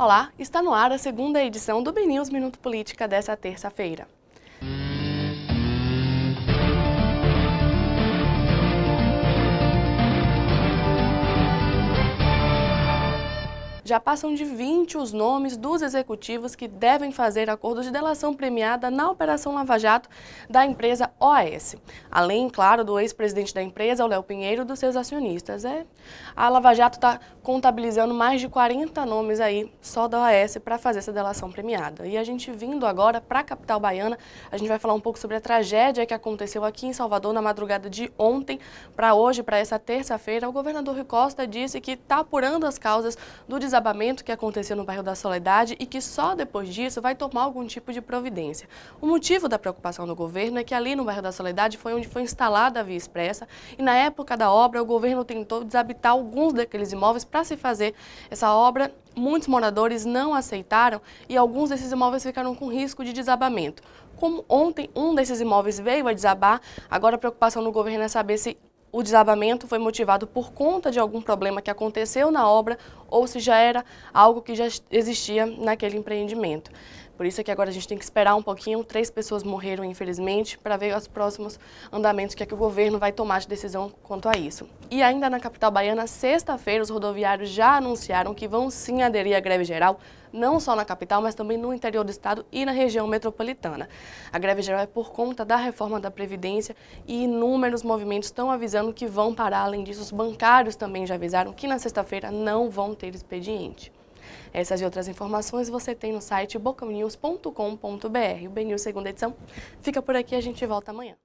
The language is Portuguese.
Olá, está no ar a segunda edição do BNews Minuto Política dessa terça-feira. já passam de 20 os nomes dos executivos que devem fazer acordo de delação premiada na Operação Lava Jato da empresa OAS. Além, claro, do ex-presidente da empresa, o Léo Pinheiro, e dos seus acionistas. É, a Lava Jato está contabilizando mais de 40 nomes aí só da OAS para fazer essa delação premiada. E a gente vindo agora para a capital baiana, a gente vai falar um pouco sobre a tragédia que aconteceu aqui em Salvador na madrugada de ontem para hoje, para essa terça-feira. O governador Rui Costa disse que está apurando as causas do desastre desabamento que aconteceu no bairro da Soledade e que só depois disso vai tomar algum tipo de providência. O motivo da preocupação do governo é que ali no bairro da Soledade foi onde foi instalada a via expressa e na época da obra o governo tentou desabitar alguns daqueles imóveis para se fazer essa obra muitos moradores não aceitaram e alguns desses imóveis ficaram com risco de desabamento. Como ontem um desses imóveis veio a desabar, agora a preocupação no governo é saber se o desabamento foi motivado por conta de algum problema que aconteceu na obra ou se já era algo que já existia naquele empreendimento. Por isso é que agora a gente tem que esperar um pouquinho. Três pessoas morreram, infelizmente, para ver os próximos andamentos que, é que o governo vai tomar de decisão quanto a isso. E ainda na capital baiana, sexta-feira, os rodoviários já anunciaram que vão sim aderir à greve geral, não só na capital, mas também no interior do estado e na região metropolitana. A greve geral é por conta da reforma da Previdência e inúmeros movimentos estão avisando que vão parar. Além disso, os bancários também já avisaram que na sexta-feira não vão ter expediente. Essas e outras informações você tem no site bocanews.com.br. O BNews segunda edição fica por aqui, a gente volta amanhã.